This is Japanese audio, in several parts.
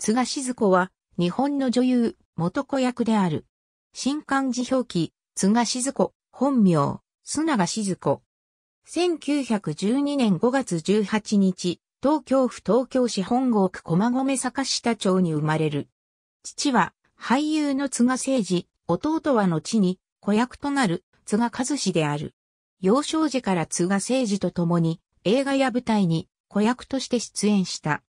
津賀静子は、日本の女優、元子役である。新漢字表記、津賀静子、本名、須永静子。1912年5月18日、東京府東京市本郷区駒込坂下町に生まれる。父は、俳優の津賀誠治、弟は後に、子役となる津賀和志である。幼少時から津賀誠治と共に、映画や舞台に子役として出演した。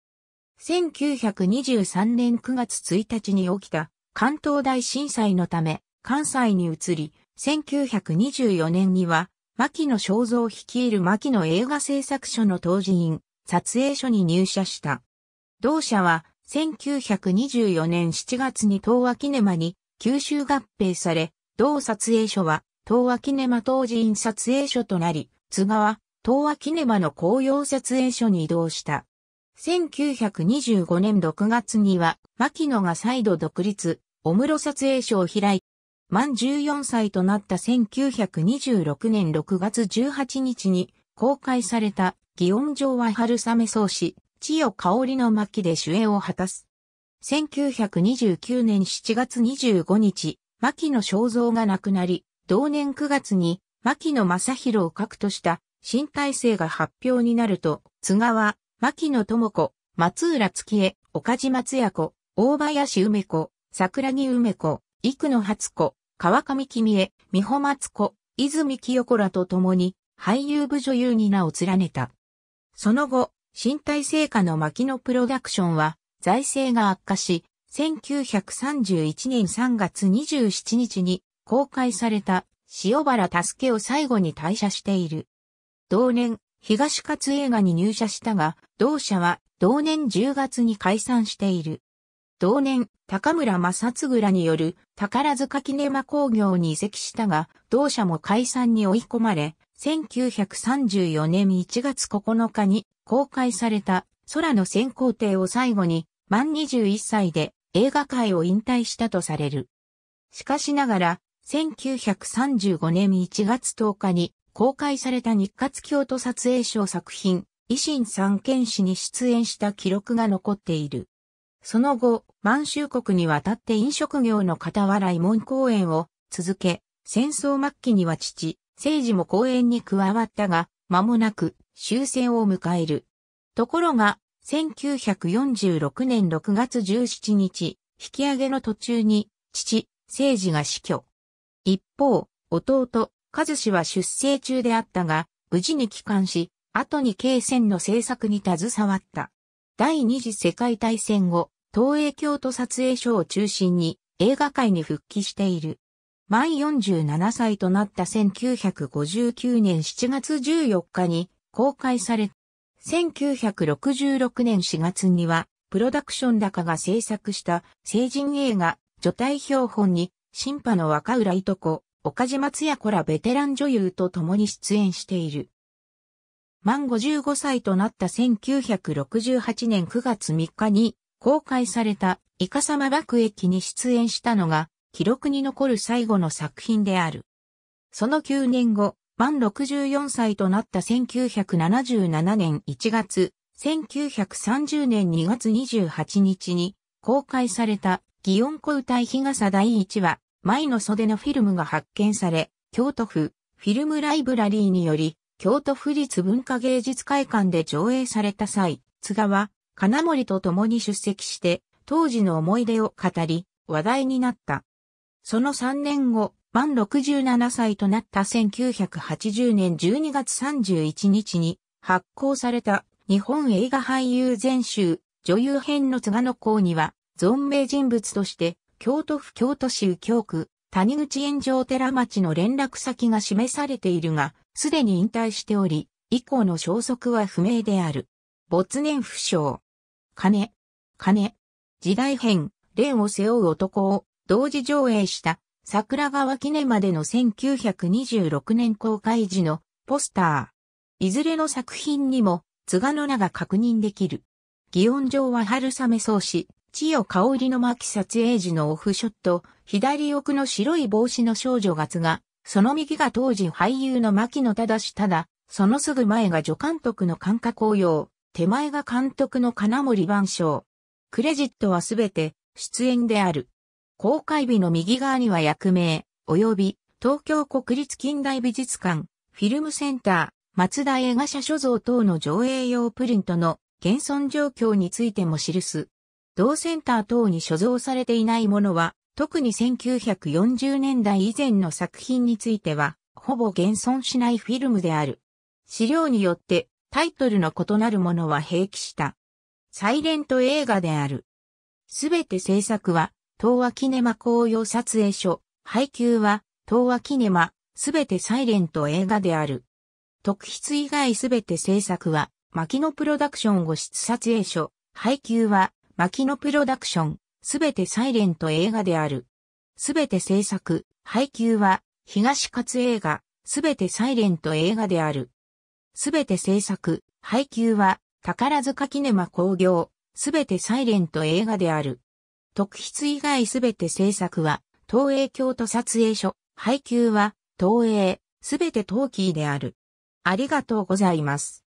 1923年9月1日に起きた関東大震災のため関西に移り、1924年には牧野正造率いる牧野映画製作所の当時員、撮影所に入社した。同社は1924年7月に東和キネマに九州合併され、同撮影所は東和キネマ当時員撮影所となり、津川、東和キネマの紅葉撮影所に移動した。1925年6月には、牧野が再度独立、お室撮影所を開い、満14歳となった1926年6月18日に公開された、祇園城は春雨草子、千代香織の巻で主演を果たす。1929年7月25日、牧野正造が亡くなり、同年9月に牧野正宏を核とした新体制が発表になると、津川、牧野智子、松浦月江、岡島津也子、大林梅子、桜木梅子、幾野初子、川上君江、美穂松子、泉清子らと共に俳優部女優に名を連ねた。その後、身体成果の牧野プロダクションは財政が悪化し、1931年3月27日に公開された塩原助を最後に退社している。同年、東勝映画に入社したが、同社は同年10月に解散している。同年、高村正嗣らによる宝塚キネマ工業に移籍したが、同社も解散に追い込まれ、1934年1月9日に公開された空の先行艇を最後に、満21歳で映画界を引退したとされる。しかしながら、1935年1月10日に公開された日活京都撮影賞作品、維新三県史に出演した記録が残っている。その後、満州国に渡って飲食業の傍ら慰問公演を続け、戦争末期には父、政治も公演に加わったが、間もなく終戦を迎える。ところが、1946年6月17日、引き上げの途中に、父、政治が死去。一方、弟、和氏は出生中であったが、無事に帰還し、後に経戦の制作に携わった。第二次世界大戦後、東映京都撮影所を中心に映画界に復帰している。満47歳となった1959年7月14日に公開され、1966年4月には、プロダクション高が制作した成人映画、女体標本に、新派の若浦いとこ、岡島津也子らベテラン女優と共に出演している。満55歳となった1968年9月3日に公開されたイカサマ爆撃に出演したのが記録に残る最後の作品である。その9年後、満64歳となった1977年1月、1930年2月28日に公開された祇園子歌い日傘第1話、前の袖のフィルムが発見され、京都府フィルムライブラリーにより、京都府立文化芸術会館で上映された際、津川、金森と共に出席して、当時の思い出を語り、話題になった。その3年後、満67歳となった1980年12月31日に発行された日本映画俳優全集女優編の津賀の項には、存命人物として京都府京都市右京区、谷口炎上寺町の連絡先が示されているが、すでに引退しており、以降の消息は不明である。没年不詳。金、金、時代編、恋を背負う男を同時上映した桜川記念までの1926年公開時のポスター。いずれの作品にも津賀の名が確認できる。祇園上は春雨草子、千代香織の巻撮影時のオフショット、左奥の白い帽子の少女月が、その右が当時俳優の牧野忠し。ただ、そのすぐ前が助監督の感覚応用、手前が監督の金森万象。クレジットはすべて出演である。公開日の右側には役名、及び東京国立近代美術館、フィルムセンター、松田映画社所蔵等の上映用プリントの現存状況についても記す。同センター等に所蔵されていないものは、特に1940年代以前の作品については、ほぼ現存しないフィルムである。資料によってタイトルの異なるものは併記した。サイレント映画である。すべて制作は、東和キネマ紅葉撮影所、配給は、東和キネマ、すべてサイレント映画である。特筆以外すべて制作は、牧野プロダクションを室撮影所、配給は、牧野プロダクション、すべてサイレント映画である。すべて制作、配給は、東勝映画、すべてサイレント映画である。すべて制作、配給は、宝塚キネマ工業、すべてサイレント映画である。特筆以外すべて制作は、東映京都撮影所、配給は、東映、すべてトーキーである。ありがとうございます。